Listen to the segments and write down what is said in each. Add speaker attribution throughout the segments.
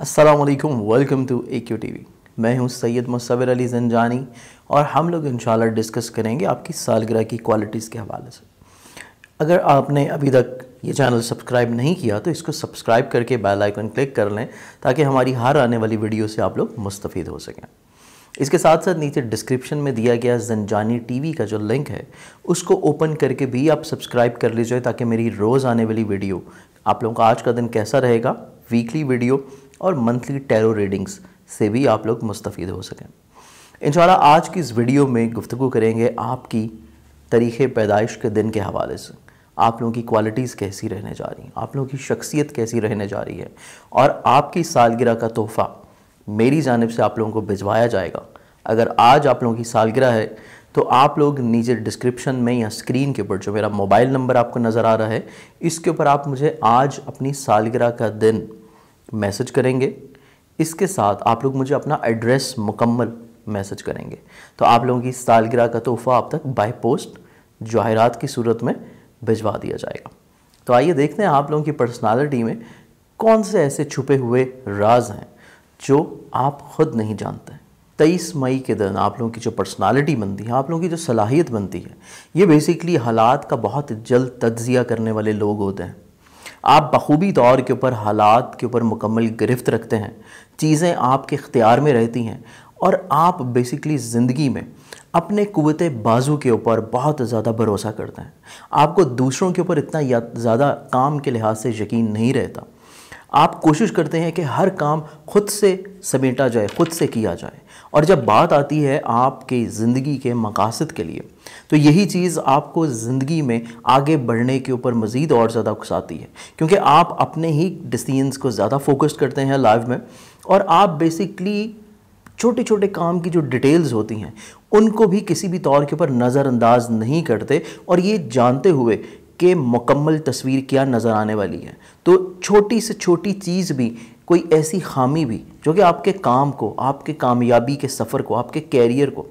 Speaker 1: वालेकुम welcome to A Q TV वी मैं हूँ सैयद मुसविर अली जंजानी और हम लोग इन डिस्कस करेंगे आपकी सालगिरह की क्वालिटीज़ के हवाले से अगर आपने अभी तक ये चैनल सब्सक्राइब नहीं किया तो इसको सब्सक्राइब करके बेल आइकन क्लिक कर लें ताकि हमारी हर आने वाली वीडियो से आप लोग मुस्तफ़ हो सकें इसके साथ साथ नीचे डिस्क्रिप्शन में दिया गया जंजानी टीवी का जो लिंक है उसको ओपन करके भी आप सब्सक्राइब कर लीजिए ताकि मेरी रोज़ आने वाली वीडियो आप लोगों का आज का दिन कैसा रहेगा वीकली वीडियो और मंथली टैरो रीडिंग्स से भी आप लोग मुस्तफ़ हो सकें इन आज की इस वीडियो में गुफ्तु करेंगे आपकी तरीक़ पैदाइश के दिन के हवाले से आप लोगों की क्वालिटीज़ कैसी रहने जा रही हैं आप लोगों की शख्सियत कैसी रहने जा रही है और आपकी सालगिरह का तोहफ़ा मेरी जानब से आप लोगों को भिजवाया जाएगा अगर आज आप लोगों की सालगिरह है तो आप लोग नीचे डिस्क्रिप्शन में या स्क्रीन के ऊपर जो मेरा मोबाइल नंबर आपको नज़र आ रहा है इसके ऊपर आप मुझे आज अपनी सालगिरह का दिन मैसेज करेंगे इसके साथ आप लोग मुझे अपना एड्रेस मुकम्मल मैसेज करेंगे तो आप लोगों की सालगिरह का तोहफा आप तक बाय पोस्ट जवाहरात की सूरत में भिजवा दिया जाएगा तो आइए देखते हैं आप लोगों की पर्सनालिटी में कौन से ऐसे छुपे हुए राज हैं जो आप खुद नहीं जानते तेईस मई के दिन आप लोगों की जो पर्सनालिटी बनती है आप लोगों की जो सलाहियत बनती है ये बेसिकली हालात का बहुत जल्द तज्जिया करने वाले लोग होते हैं आप बखूबी तौर के ऊपर हालात के ऊपर मुकम्मल गिरफ्त रखते हैं चीज़ें आपके इख्तियार में रहती हैं और आप बेसिकली ज़िंदगी में अपने कुत बाजू के ऊपर बहुत ज़्यादा भरोसा करते हैं आपको दूसरों के ऊपर इतना ज़्यादा काम के लिहाज से यकीन नहीं रहता आप कोशिश करते हैं कि हर काम खुद से समेटा जाए खुद से किया जाए और जब बात आती है आपके ज़िंदगी के मकासद के लिए तो यही चीज़ आपको ज़िंदगी में आगे बढ़ने के ऊपर मज़ीद और ज़्यादा उकसाती है क्योंकि आप अपने ही डिसीजंस को ज़्यादा फोकस करते हैं लाइफ में और आप बेसिकली छोटे छोटे काम की जो डिटेल्स होती हैं उनको भी किसी भी तौर के ऊपर नज़रअंदाज नहीं करते और ये जानते हुए के मुकम्मल तस्वीर क्या नज़र आने वाली है तो छोटी से छोटी चीज़ भी कोई ऐसी खामी भी जो कि आपके काम को आपके कामयाबी के सफ़र को आपके कैरियर को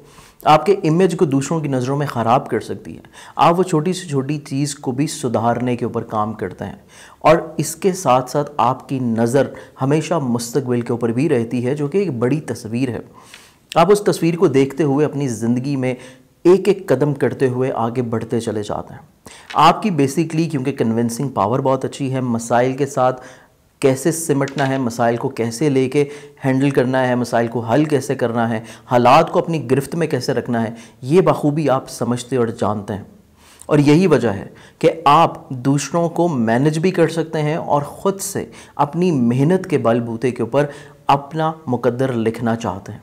Speaker 1: आपके इमेज को दूसरों की नज़रों में ख़राब कर सकती है आप वो छोटी से छोटी चीज़ को भी सुधारने के ऊपर काम करते हैं और इसके साथ साथ आपकी नज़र हमेशा मुस्तबिल के ऊपर भी रहती है जो कि एक बड़ी तस्वीर है आप उस तस्वीर को देखते हुए अपनी ज़िंदगी में एक एक कदम करते हुए आगे बढ़ते चले जाते हैं आपकी बेसिकली क्योंकि कन्विंसिंग पावर बहुत अच्छी है मसाइल के साथ कैसे सिमटना है मसाइल को कैसे लेके हैंडल करना है मसाइल को हल कैसे करना है हालात को अपनी गिरफ्त में कैसे रखना है ये बखूबी आप समझते और जानते हैं और यही वजह है कि आप दूसरों को मैनेज भी कर सकते हैं और ख़ुद से अपनी मेहनत के बलबूते के ऊपर अपना मुकद्दर लिखना चाहते हैं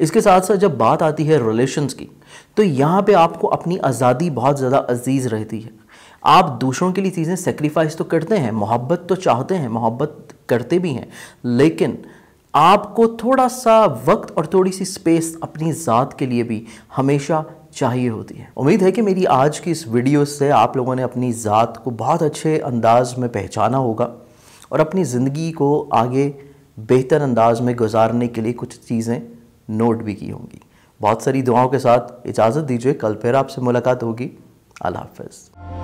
Speaker 1: इसके साथ साथ जब बात आती है रिलेशन की तो यहाँ पे आपको अपनी आज़ादी बहुत ज़्यादा अजीज़ रहती है आप दूसरों के लिए चीज़ें सेक्रीफाइस तो करते हैं मोहब्बत तो चाहते हैं मोहब्बत करते भी हैं लेकिन आपको थोड़ा सा वक्त और थोड़ी सी स्पेस अपनी ज़ात के लिए भी हमेशा चाहिए होती है उम्मीद है कि मेरी आज की इस वीडियो से आप लोगों ने अपनी ज़ात को बहुत अच्छे अंदाज में पहचाना होगा और अपनी ज़िंदगी को आगे बेहतर अंदाज में गुजारने के लिए कुछ चीज़ें नोट भी की होंगी बहुत सारी दुआओं के साथ इजाज़त दीजिए कल फिर आपसे मुलाकात होगी अल्लाह हाफ